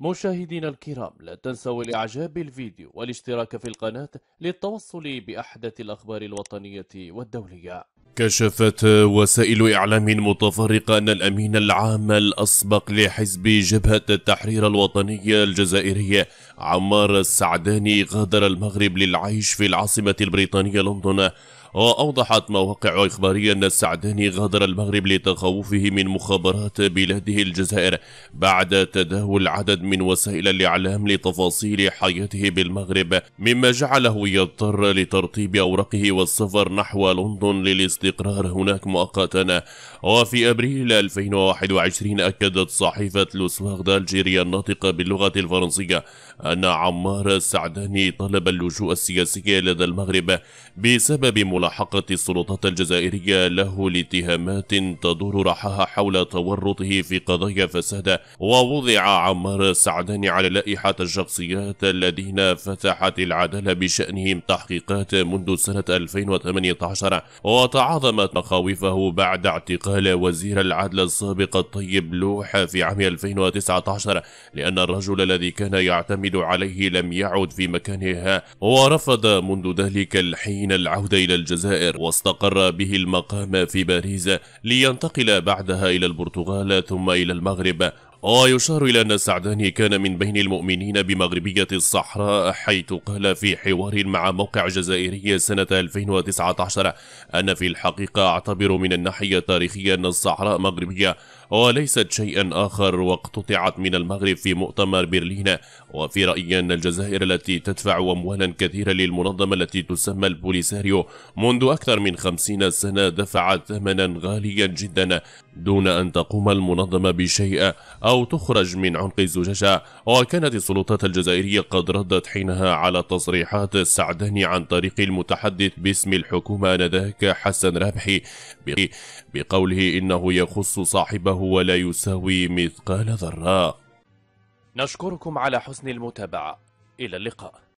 مشاهدينا الكرام لا تنسوا الإعجاب بالفيديو والاشتراك في القناة للتوصل بأحدث الأخبار الوطنية والدولية كشفت وسائل إعلام متفرقة أن الأمين العام الأسبق لحزب جبهة التحرير الوطنية الجزائرية عمار السعداني غادر المغرب للعيش في العاصمة البريطانية لندن وأوضحت مواقع إخبارية أن السعداني غادر المغرب لتخوفه من مخابرات بلاده الجزائر بعد تداول عدد من وسائل الإعلام لتفاصيل حياته بالمغرب مما جعله يضطر لترتيب أوراقه والسفر نحو لندن للاستقرار هناك مؤقتا وفي أبريل 2021 أكدت صحيفة لوسواغ دالجيريا الناطقة باللغة الفرنسية أن عمار السعداني طلب اللجوء السياسي لدى المغرب بسبب ملاحظة ملاحقة السلطات الجزائرية له لاتهامات تدور رحاها حول تورطه في قضايا فساد ووضع عمار سعدان على لائحة الشخصيات الذين فتحت العدالة بشأنهم تحقيقات منذ سنة 2018 وتعاظمت مخاوفه بعد اعتقال وزير العدل السابق الطيب لوح في عام 2019 لأن الرجل الذي كان يعتمد عليه لم يعد في مكانها ورفض منذ ذلك الحين العودة إلى الجزائر الجزائر واستقر به المقام في باريس لينتقل بعدها إلى البرتغال ثم إلى المغرب ويشار إلى أن السعداني كان من بين المؤمنين بمغربية الصحراء حيث قال في حوار مع موقع جزائري سنة 2019 أن في الحقيقة أعتبر من الناحية التاريخية أن الصحراء مغربية وليست شيئا آخر واقتطعت من المغرب في مؤتمر برلين وفي رأيي أن الجزائر التي تدفع أموالا كثيرة للمنظمة التي تسمى البوليساريو منذ أكثر من خمسين سنة دفعت ثمنا غاليا جدا دون أن تقوم المنظمة بشيء أو تخرج من عنق الزجاجة وكانت السلطات الجزائرية قد ردت حينها على تصريحات السعداني عن طريق المتحدث باسم الحكومة آنذاك حسن رابحي بقوله إنه يخص صاحبه فهو لا يساوي مثقال ذرة نشكركم على حسن المتابعة إلى اللقاء